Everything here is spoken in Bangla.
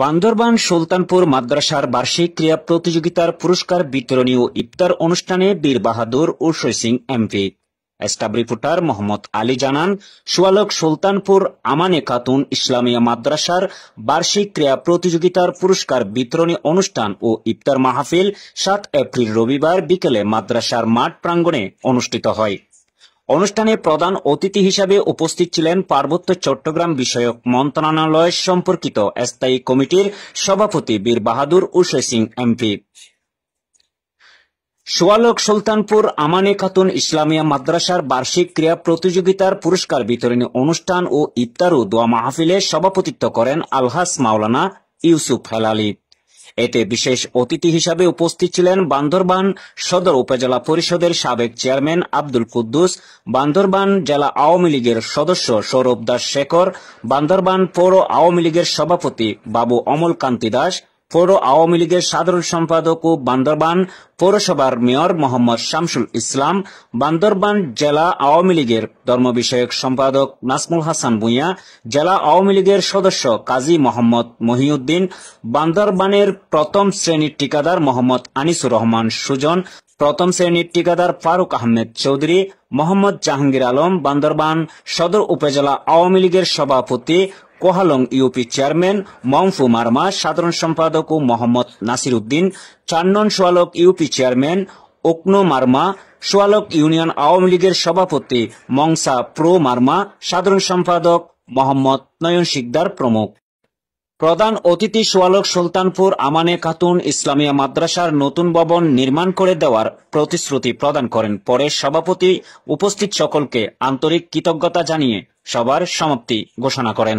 বান্দরবান সুলতানপুর মাদ্রাসার বার্ষিক ক্রীড়া প্রতিযোগিতার পুরস্কার বিতরণী ও ইফতার অনুষ্ঠানে বীর বাহাদুর ও সিং এমপি এস্টাব রিপোর্টার মোহাম্মদ আলী জানান সোয়ালক সুলতানপুর আমানে খাতুন ইসলামিয়া মাদ্রাসার বার্ষিক ক্রীড়া প্রতিযোগিতার পুরস্কার বিতরণী অনুষ্ঠান ও ইফতার মাহফিল সাত এপ্রিল রবিবার বিকেলে মাদ্রাসার মাঠ প্রাঙ্গণে অনুষ্ঠিত হয় অনুষ্ঠানে প্রধান অতিথি হিসাবে উপস্থিত ছিলেন পার্বত্য চট্টগ্রাম বিষয়ক মন্ত্রণালয় সম্পর্কিত স্থায়ী কমিটির সভাপতি বীর বাহাদুর উষয় সিং এমপি সোয়ালক সুলতানপুর আমানে খাতুন ইসলামিয়া মাদ্রাসার বার্ষিক ক্রীড়া প্রতিযোগিতার পুরস্কার বিতরণী অনুষ্ঠান ও ইফতারু দোয়া মাহফিলে সভাপতিত্ব করেন আলহাস মাওলানা ইউসুফ হেলালিদ এতে বিশেষ অতিথি হিসাবে উপস্থিত ছিলেন বান্দরবান সদর উপজেলা পরিষদের সাবেক চেয়ারম্যান আব্দুল কুদ্দুস বান্দরবান জেলা আওয়ামী লীগের সদস্য সৌরভ দাস শেখর বান্দরবান পৌর আওয়ামী লীগের সভাপতি বাবু অমল কান্তি দাস পৌর আওয়ামী লীগের সাধারণ সম্পাদক ও বান্দরবান পৌরসভার মেয়র মোহাম্মদ শামসুল ইসলাম বান্দরবান জেলা আওয়ামী লীগের ধর্ম বিষয়ক সম্পাদক নাসমুল হাসান ভুঁইয়া জেলা আওয়ামী লীগের সদস্য কাজী মোহাম্মদ মহিউদ্দিন বান্দরবানের প্রথম শ্রেণীর ঠিকাদার মোহাম্মদ আনিসুর রহমান সুজন প্রথম শ্রেণীর ঠিকাদার ফারুক আহমেদ চৌধুরী মোহাম্মদ জাহাঙ্গীর আলম বান্দরবান সদর উপজেলা আওয়ামী লীগের সভাপতি কোহালং ইউপি চেয়ারম্যান মংফু মারমা সাধারণ সম্পাদক ও Mohammad Nasir Uddin Channan Sualok UP chairman Okno Marma Sualok union Awami লীগের সভাপতি মংসা প্রো মার্মা সাধারণ সম্পাদক মোহাম্মদ নয়ন শিকদার প্রমুখ প্রধান অতিথি সোয়ালক সুলতানপুর আমানে খাতুন ইসলামিয়া মাদ্রাসার নতুন ভবন নির্মাণ করে দেওয়ার প্রতিশ্রুতি প্রদান করেন পরে সভাপতি উপস্থিত সকলকে আন্তরিক কৃতজ্ঞতা জানিয়ে সবার সমাপ্তি ঘোষণা করেন